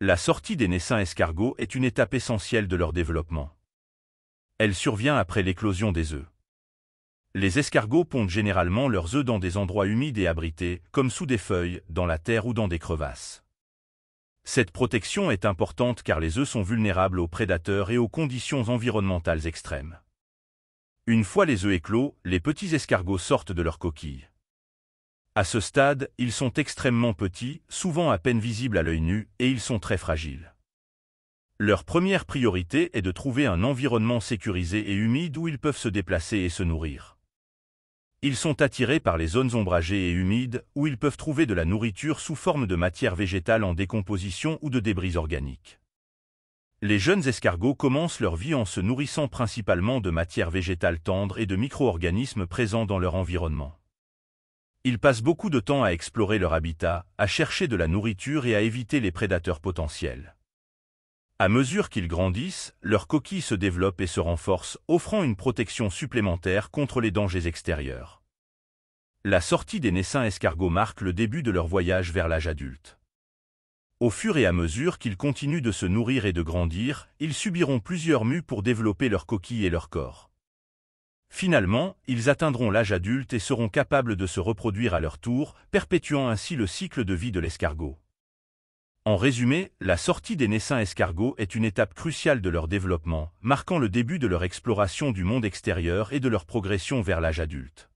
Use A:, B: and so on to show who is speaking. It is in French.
A: La sortie des naissins escargots est une étape essentielle de leur développement. Elle survient après l'éclosion des œufs. Les escargots pondent généralement leurs œufs dans des endroits humides et abrités, comme sous des feuilles, dans la terre ou dans des crevasses. Cette protection est importante car les œufs sont vulnérables aux prédateurs et aux conditions environnementales extrêmes. Une fois les œufs éclos, les petits escargots sortent de leurs coquilles. À ce stade, ils sont extrêmement petits, souvent à peine visibles à l'œil nu, et ils sont très fragiles. Leur première priorité est de trouver un environnement sécurisé et humide où ils peuvent se déplacer et se nourrir. Ils sont attirés par les zones ombragées et humides où ils peuvent trouver de la nourriture sous forme de matière végétale en décomposition ou de débris organiques. Les jeunes escargots commencent leur vie en se nourrissant principalement de matière végétale tendre et de micro-organismes présents dans leur environnement. Ils passent beaucoup de temps à explorer leur habitat, à chercher de la nourriture et à éviter les prédateurs potentiels. À mesure qu'ils grandissent, leurs coquilles se développent et se renforcent, offrant une protection supplémentaire contre les dangers extérieurs. La sortie des naissins escargots marque le début de leur voyage vers l'âge adulte. Au fur et à mesure qu'ils continuent de se nourrir et de grandir, ils subiront plusieurs mues pour développer leurs coquilles et leur corps. Finalement, ils atteindront l'âge adulte et seront capables de se reproduire à leur tour, perpétuant ainsi le cycle de vie de l'escargot. En résumé, la sortie des naissins escargots est une étape cruciale de leur développement, marquant le début de leur exploration du monde extérieur et de leur progression vers l'âge adulte.